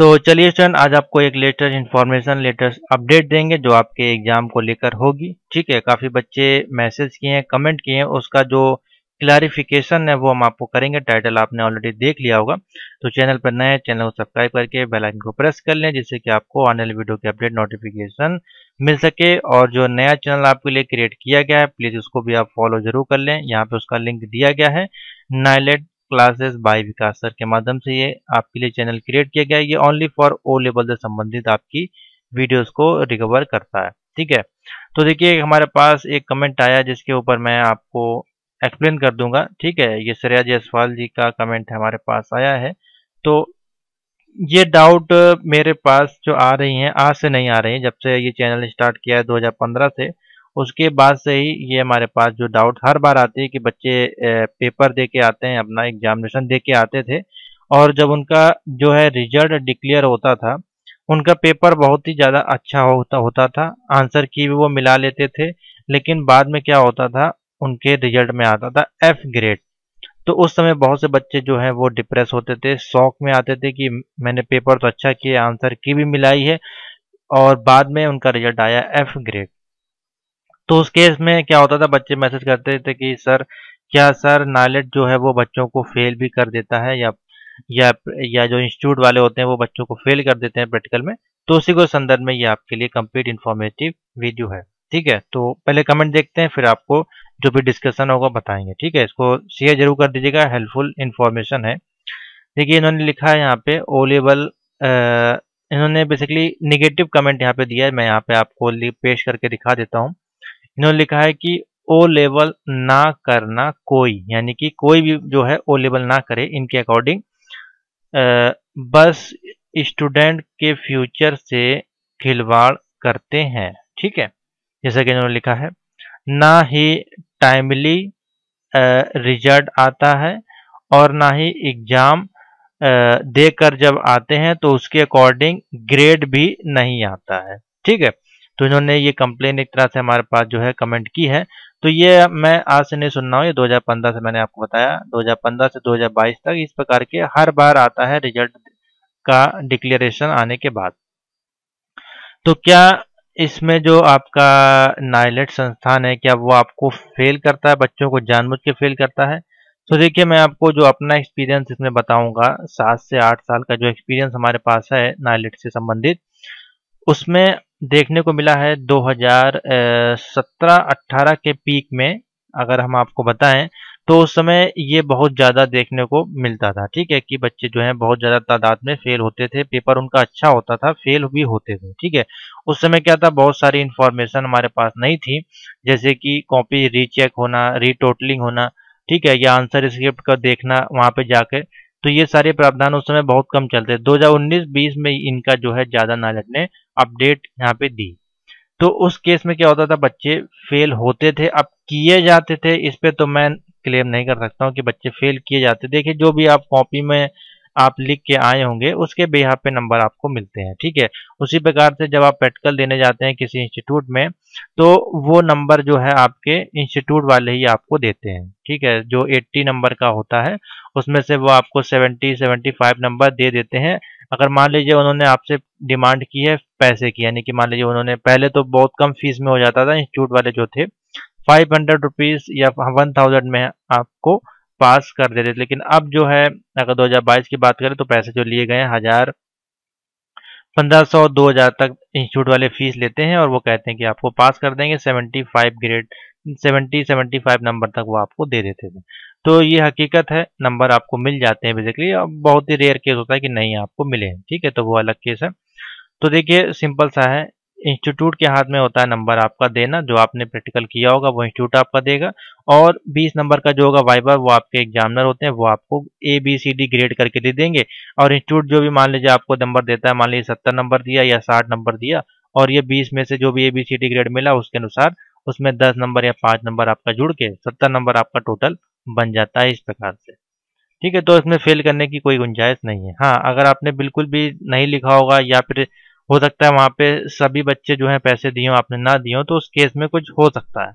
तो चलिए स्टूडेंट आज आपको एक लेटेस्ट इन्फॉर्मेशन लेटेस्ट अपडेट देंगे जो आपके एग्जाम को लेकर होगी ठीक है काफ़ी बच्चे मैसेज किए हैं कमेंट किए हैं उसका जो क्लैरिफिकेशन है वो हम आपको करेंगे टाइटल आपने ऑलरेडी देख लिया होगा तो चैनल पर नए चैनल को सब्सक्राइब करके बेल आइकन को प्रेस कर लें जिससे कि आपको आने वाले वीडियो के अपडेट नोटिफिकेशन मिल सके और जो नया चैनल आपके लिए क्रिएट किया गया है प्लीज़ उसको भी आप फॉलो जरूर कर लें यहाँ पे उसका लिंक दिया गया है NIELIT classes by Vikas sir के माध्यम से ये आपके लिए चैनल क्रिएट किया गया है ये ओनली फॉर ओ लेवल से संबंधित आपकी वीडियोस को रिकवर करता है ठीक है तो देखिए हमारे पास एक कमेंट आया जिसके ऊपर मैं आपको एक्सप्लेन कर दूंगा ठीक है ये श्रेया जयसवाल जी का कमेंट हमारे पास आया है तो ये डाउट मेरे पास जो आ रही हैं आज से नहीं आ रही हैं जब से ये चैनल स्टार्ट किया है 2015 से उसके बाद से ही ये हमारे पास जो डाउट हर बार आती है कि बच्चे पेपर दे के आते हैं अपना एग्जामिनेशन दे के आते थे और जब उनका जो है रिजल्ट डिक्लेयर होता था उनका पेपर बहुत ही ज़्यादा अच्छा होता होता था आंसर की भी वो मिला लेते थे लेकिन बाद में क्या होता था उनके रिजल्ट में आता था एफ ग्रेड तो उस समय बहुत से बच्चे जो हैं वो डिप्रेस होते थे शौक में आते थे कि मैंने पेपर तो अच्छा किया आंसर की भी मिलाई है और बाद में उनका रिजल्ट आया एफ ग्रेड तो उस केस में क्या होता था बच्चे मैसेज करते थे कि सर क्या सर नॉलेज जो है वो बच्चों को फेल भी कर देता है या या या जो इंस्टीट्यूट वाले होते हैं वो बच्चों को फेल कर देते हैं प्रैक्टिकल में तो उसी को संदर्भ में ये आपके लिए कंप्लीट इन्फॉर्मेटिव वीडियो है ठीक है तो पहले कमेंट देखते हैं फिर आपको जो भी डिस्कशन होगा बताएंगे ठीक है इसको शेयर जरूर कर दीजिएगा हेल्पफुल इन्फॉर्मेशन है देखिए इन्होंने लिखा है यहाँ पे ओलेबल इन्होंने बेसिकली निगेटिव कमेंट यहाँ पे दिया है मैं यहाँ पे आपको पेश करके दिखा देता हूँ इन्होंने लिखा है कि ओ लेवल ना करना कोई यानी कि कोई भी जो है ओ लेवल ना करे इनके अकॉर्डिंग बस स्टूडेंट के फ्यूचर से खिलवाड़ करते हैं ठीक है जैसा कि इन्होंने लिखा है ना ही टाइमली रिजल्ट आता है और ना ही एग्ज़ाम देकर जब आते हैं तो उसके अकॉर्डिंग ग्रेड भी नहीं आता है ठीक है तो इन्होंने ये कंप्लेन एक तरह से हमारे पास जो है कमेंट की है तो ये मैं आज से नहीं सुन रहा हूँ ये 2015 से मैंने आपको बताया 2015 से 2022 तक इस प्रकार के हर बार आता है रिजल्ट का डिक्लेरेशन आने के बाद तो क्या इसमें जो आपका नाइलेट संस्थान है क्या वो आपको फेल करता है बच्चों को जानबूझ के फेल करता है तो देखिए मैं आपको जो अपना एक्सपीरियंस इसमें बताऊंगा सात से आठ साल का जो एक्सपीरियंस हमारे पास है नाइलेट से संबंधित उसमें देखने को मिला है 2017-18 के पीक में अगर हम आपको बताएं तो उस समय ये बहुत ज़्यादा देखने को मिलता था ठीक है कि बच्चे जो हैं बहुत ज़्यादा तादाद में फेल होते थे पेपर उनका अच्छा होता था फेल भी होते थे ठीक है उस समय क्या था बहुत सारी इन्फॉर्मेशन हमारे पास नहीं थी जैसे कि कॉपी रीचेक होना रीटोटलिंग होना ठीक है या आंसर स्क्रिप्ट का देखना वहाँ पे जाके तो ये सारे प्रावधान उस समय बहुत कम चलते दो हजार उन्नीस बीस में इनका जो है ज्यादा नालट ने अपडेट यहाँ पे दी तो उस केस में क्या होता था बच्चे फेल होते थे अब किए जाते थे इस पे तो मैं क्लेम नहीं कर सकता हूँ कि बच्चे फेल किए जाते देखिए जो भी आप कॉपी में आप लिख के आए होंगे उसके भी यहाँ पे नंबर आपको मिलते हैं ठीक है उसी प्रकार से जब आप प्रैक्टिकल देने जाते हैं किसी इंस्टीट्यूट में तो वो नंबर जो है आपके इंस्टीट्यूट वाले ही आपको देते हैं ठीक है जो 80 नंबर का होता है उसमें से वो आपको 70 75 नंबर दे देते हैं अगर मान लीजिए उन्होंने आपसे डिमांड की है पैसे की यानी कि मान लीजिए उन्होंने पहले तो बहुत कम फीस में हो जाता था इंस्टीट्यूट वाले जो थे फाइव हंड्रेड रुपीज़ या वन थाउजेंड में आपको पास कर देते थे लेकिन अब जो है अगर 2022 की बात करें तो पैसे जो लिए गए हजार पंद्रह सौ दो हजार तक इंस्टीट्यूट वाले फीस लेते हैं और वो कहते हैं कि आपको पास कर देंगे seventy five grade seventy 75 five number तक वो आपको दे देते थे तो ये हकीकत है नंबर आपको मिल जाते हैं बेसिकली अब बहुत ही रेयर केस होता है कि नहीं आपको मिले ठीक है तो वो अलग केस है तो देखिए सिंपल सा है इंस्टीट्यूट के हाथ में होता है नंबर आपका देना जो आपने प्रैक्टिकल किया होगा वो इंस्टीट्यूट आपका देगा और 20 नंबर का जो होगा वाइबर वो आपके एग्जामिनर होते हैं वो आपको A B C D grade करके दे देंगे और इंस्टीट्यूट जो भी मान लीजिए आपको नंबर देता है मान लीजिए सत्तर नंबर दिया या साठ नंबर दिया और ये बीस में से जो भी A B C D grade मिला उसके अनुसार उसमें दस नंबर या पाँच नंबर आपका जुड़ के सत्तर नंबर आपका टोटल बन जाता है इस प्रकार से ठीक है तो इसमें फेल करने की कोई गुंजाइश नहीं है हाँ अगर आपने बिल्कुल भी नहीं लिखा होगा या फिर हो सकता है वहां पे सभी बच्चे जो है पैसे दिए आपने ना दिए तो उस केस में कुछ हो सकता है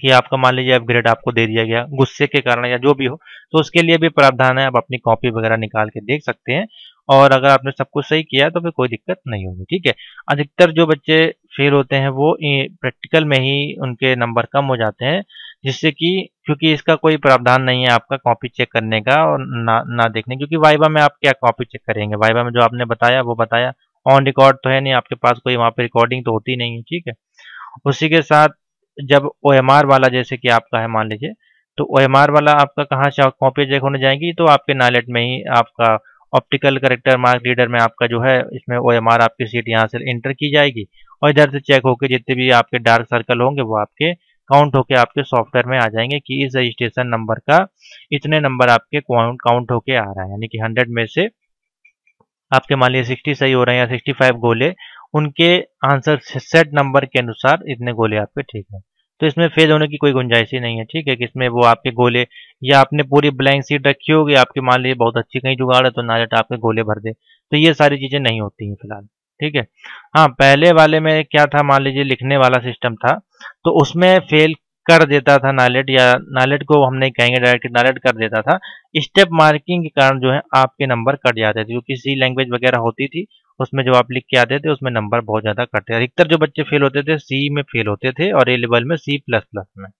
कि आपका मान लीजिए अपग्रेड आपको दे दिया गया गुस्से के कारण या जो भी हो तो उसके लिए भी प्रावधान है आप अपनी कॉपी वगैरह निकाल के देख सकते हैं और अगर आपने सब कुछ सही किया तो फिर कोई दिक्कत नहीं होगी ठीक है अधिकतर जो बच्चे फेल होते हैं वो प्रैक्टिकल में ही उनके नंबर कम हो जाते हैं जिससे कि क्योंकि इसका कोई प्रावधान नहीं है आपका कॉपी चेक करने का और ना ना देखने क्योंकि वाइबा में आप क्या कॉपी चेक करेंगे वाइबा में जो आपने बताया वो बताया ऑन रिकॉर्ड तो है नहीं आपके पास कोई वहाँ पे रिकॉर्डिंग तो होती नहीं है ठीक है उसी के साथ जब ओ वाला जैसे कि आपका है मान लीजिए तो ओ वाला आपका कहाँ से कॉपी चेक होने जाएंगी तो आपके नालेट में ही आपका ऑप्टिकल करेक्टर मार्क रीडर में आपका जो है इसमें ओ आपकी सीट यहाँ से इंटर की जाएगी और इधर से चेक होकर जितने भी आपके डार्क सर्कल होंगे वो आपके काउंट होके आपके सॉफ्टवेयर में आ जाएंगे कि इस रजिस्ट्रेशन नंबर का इतने नंबर आपके काउंट होके आ रहा है यानी कि हंड्रेड में से आपके मान लीजिए सिक्सटी सही हो रहे हैं या सिक्सटी फाइव गोले उनके आंसर सेट नंबर के अनुसार इतने गोले आपके ठीक है तो इसमें फेल होने की कोई गुंजाइश ही नहीं है ठीक है कि इसमें वो आपके गोले या आपने पूरी ब्लैंक सीट रखी होगी आपके मान लीजिए बहुत अच्छी कहीं जुगाड़ है तो नाजट तो आपके गोले भर दे तो ये सारी चीज़ें नहीं होती हैं फिलहाल ठीक है हाँ पहले वाले में क्या था मान लीजिए लिखने वाला सिस्टम था तो उसमें फेल कर देता था नालेट या नालेट को हम नहीं कहेंगे डायरेक्ट नालेट कर देता था स्टेप मार्किंग के कारण जो है आपके नंबर कट जाते थे क्योंकि सी लैंग्वेज वगैरह होती थी उसमें जो आप लिख के आते थे उसमें नंबर बहुत ज़्यादा कटते अधिकतर जो बच्चे फेल होते थे सी में फेल होते थे और ए लेवल में सी प्लस प्लस में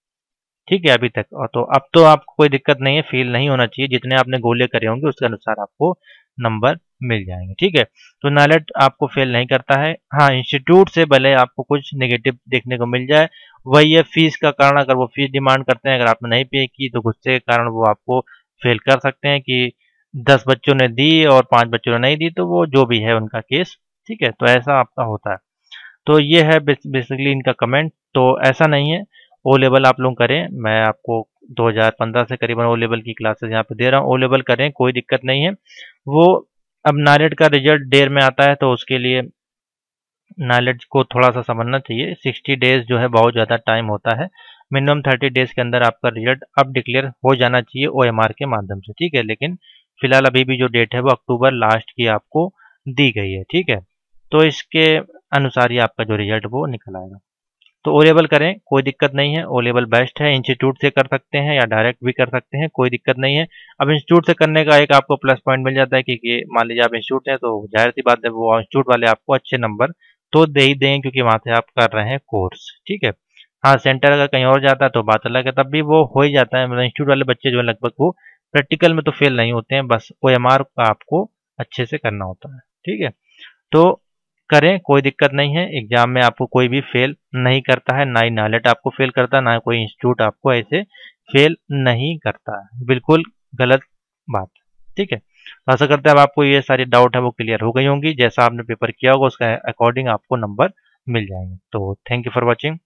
ठीक है अभी तक और तो अब तो आपको कोई दिक्कत नहीं है फेल नहीं होना चाहिए जितने आपने गोले करे होंगे उसके अनुसार आपको नंबर मिल जाएंगे ठीक है तो नॉलेट आपको फेल नहीं करता है हाँ इंस्टीट्यूट से भले आपको कुछ नेगेटिव देखने को मिल जाए वही है फीस का कारण अगर वो फीस डिमांड करते हैं अगर आपने नहीं पे की तो गुस्से के कारण वो आपको फेल कर सकते हैं कि दस बच्चों ने दी और पांच बच्चों ने नहीं दी तो वो जो भी है उनका केस ठीक है तो ऐसा आपका होता है तो ये है बेसिकली इनका कमेंट तो ऐसा नहीं है ओ लेवल आप लोग करें मैं आपको 2015 से करीबन ओ लेवल की क्लासेस यहाँ पे दे रहा हूँ ओ लेवल करें कोई दिक्कत नहीं है वो अब नालेट का रिजल्ट देर में आता है तो उसके लिए नालेट को थोड़ा सा समझना चाहिए सिक्सटी डेज जो है बहुत ज़्यादा टाइम होता है मिनिमम थर्टी डेज के अंदर आपका रिजल्ट अब डिक्लेयर हो जाना चाहिए ओ के माध्यम से ठीक है लेकिन फिलहाल अभी भी जो डेट है वो अक्टूबर लास्ट की आपको दी गई है ठीक है तो इसके अनुसार ही आपका जो रिजल्ट वो निकल आएगा तो ओ लेवल करें कोई दिक्कत नहीं है ओ लेवल बेस्ट है इंस्टीट्यूट से कर सकते हैं या डायरेक्ट भी कर सकते हैं कोई दिक्कत नहीं है अब इंस्टीट्यूट से करने का एक आपको प्लस पॉइंट मिल जाता है कि मान लीजिए आप इंस्टीट्यूट हैं तो जाहिर सी बात है वो इंस्टीट्यूट वाले आपको अच्छे नंबर तो दे ही दें क्योंकि वहां से आप कर रहे हैं कोर्स ठीक है हाँ सेंटर अगर कहीं और जाता है तो बात अलग है तब भी वो हो ही जाता है मतलब इंस्टीट्यूट वाले बच्चे जो है लगभग वो प्रैक्टिकल में तो फेल नहीं होते हैं बस ओ एम आर का आपको अच्छे से करना होता है ठीक है तो करें कोई दिक्कत नहीं है एग्जाम में आपको कोई भी फेल नहीं करता है ना ही नॉलेट आपको फेल करता है ना कोई इंस्टीट्यूट आपको ऐसे फेल नहीं करता है बिल्कुल गलत बात ठीक है तो आशा करते हैं अब आपको ये सारे डाउट है वो क्लियर हो गई होंगी जैसा आपने पेपर किया होगा उसका अकॉर्डिंग आपको नंबर मिल जाएंगे तो थैंक यू फॉर वॉचिंग